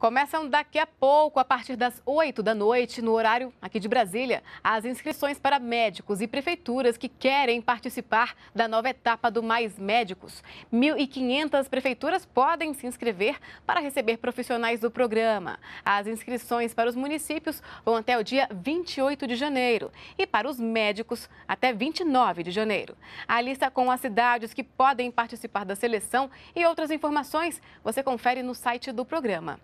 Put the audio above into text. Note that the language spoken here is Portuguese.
Começam daqui a pouco, a partir das 8 da noite, no horário aqui de Brasília, as inscrições para médicos e prefeituras que querem participar da nova etapa do Mais Médicos. 1.500 prefeituras podem se inscrever para receber profissionais do programa. As inscrições para os municípios vão até o dia 28 de janeiro e para os médicos até 29 de janeiro. A lista com as cidades que podem participar da seleção e outras informações você confere no site do programa.